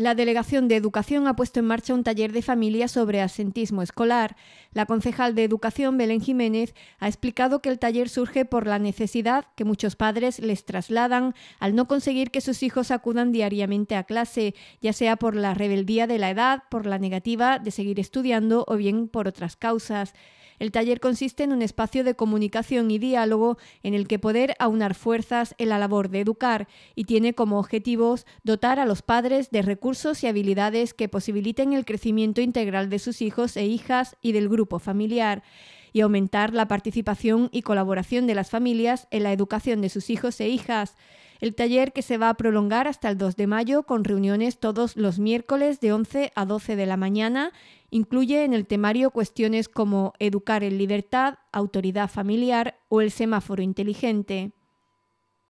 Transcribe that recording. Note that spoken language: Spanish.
La Delegación de Educación ha puesto en marcha un taller de familia sobre asentismo escolar. La concejal de Educación, Belén Jiménez, ha explicado que el taller surge por la necesidad que muchos padres les trasladan al no conseguir que sus hijos acudan diariamente a clase, ya sea por la rebeldía de la edad, por la negativa de seguir estudiando o bien por otras causas. El taller consiste en un espacio de comunicación y diálogo en el que poder aunar fuerzas en la labor de educar y tiene como objetivos dotar a los padres de recursos y habilidades que posibiliten el crecimiento integral de sus hijos e hijas y del grupo familiar, y aumentar la participación y colaboración de las familias en la educación de sus hijos e hijas. El taller que se va a prolongar hasta el 2 de mayo con reuniones todos los miércoles de 11 a 12 de la mañana incluye en el temario cuestiones como educar en libertad, autoridad familiar o el semáforo inteligente.